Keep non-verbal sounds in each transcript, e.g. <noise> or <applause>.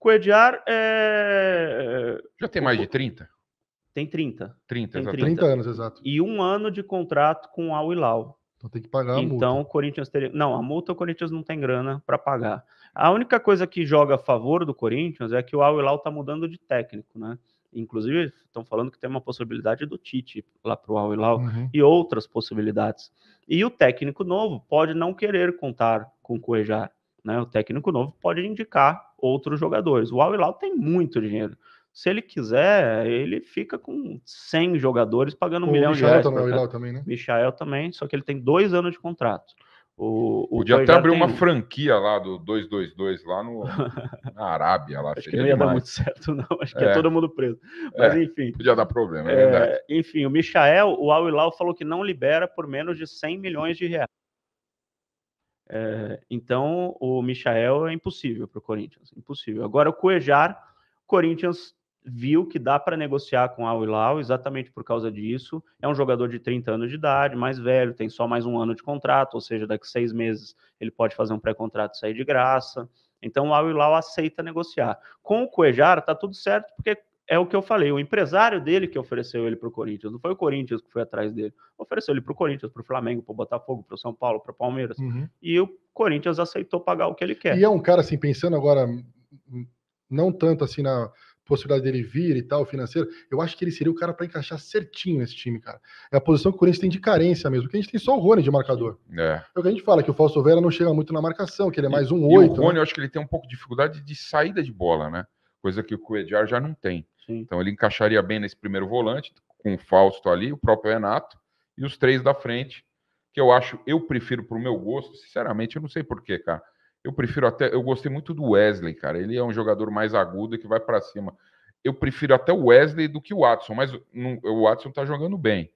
Coediar é. Já tem mais de 30? Tem 30. 30, tem 30. 30 anos, exato. E um ano de contrato com a Wilau. Então tem que pagar a então, multa. Então o Corinthians teria. Não, a multa o Corinthians não tem grana para pagar. A única coisa que joga a favor do Corinthians é que o Al-Hilal está mudando de técnico, né? Inclusive, estão falando que tem uma possibilidade do Tite lá para o Al-Hilal uhum. e outras possibilidades. E o técnico novo pode não querer contar com o Cuejar. Né? O técnico novo pode indicar outros jogadores. O Al-Hilal tem muito dinheiro. Se ele quiser, ele fica com 100 jogadores pagando um o milhão Michael de reais. Michael o também, né? Michael também, só que ele tem dois anos de contrato. O, o Podia até abrir uma franquia lá do 222 lá no, <laughs> na Arábia. Lá, acho que não ia demais. dar muito certo, não. Acho que é, é todo mundo preso. Mas é, enfim. Podia dar problema, é, é verdade. Enfim, o Michael, o Al Hilal falou que não libera por menos de 100 milhões de reais. É, então, o Michael é impossível para o Corinthians, impossível. Agora, o Cuejar, o Corinthians viu que dá para negociar com o Al-Hilal exatamente por causa disso. É um jogador de 30 anos de idade, mais velho, tem só mais um ano de contrato, ou seja, daqui seis meses ele pode fazer um pré-contrato e sair de graça. Então, o Al-Hilal aceita negociar. Com o Cuejar, está tudo certo, porque é o que eu falei, o empresário dele que ofereceu ele para o Corinthians, não foi o Corinthians que foi atrás dele, ofereceu ele para o Corinthians, para o Flamengo, para o Botafogo, para o São Paulo, para o Palmeiras, uhum. e o Corinthians aceitou pagar o que ele quer. E é um cara assim, pensando agora, não tanto assim na possibilidade dele vir e tal, financeiro, eu acho que ele seria o cara para encaixar certinho nesse time, cara. É a posição que o Corinthians tem de carência mesmo, que a gente tem só o Rony de marcador. É. é o que a gente fala, que o Fausto Vera não chega muito na marcação, que ele é mais um e, 8. E o né? Rony, né? eu acho que ele tem um pouco de dificuldade de saída de bola, né? coisa que o Cuejar já não tem. Sim. Então ele encaixaria bem nesse primeiro volante, com o Fausto ali, o próprio Renato, e os três da frente, que eu acho, eu prefiro para o meu gosto, sinceramente, eu não sei porquê, cara. Eu prefiro até, eu gostei muito do Wesley, cara. Ele é um jogador mais agudo e que vai para cima. Eu prefiro até o Wesley do que o Watson, mas não, o Watson tá jogando bem.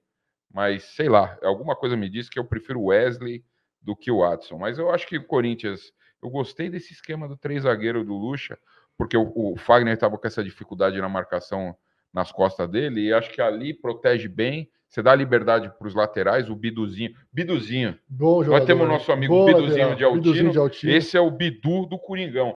Mas sei lá, alguma coisa me diz que eu prefiro o Wesley do que o Watson. Mas eu acho que o Corinthians, eu gostei desse esquema do três zagueiro do Lucha porque o, o Fagner estava com essa dificuldade na marcação nas costas dele, e acho que ali protege bem, você dá liberdade para os laterais, o Biduzinho. Biduzinho. Bom jogador. Nós temos o nosso amigo Biduzinho de, Altino, Biduzinho de, Altino, Esse é o Bidu do Coringão.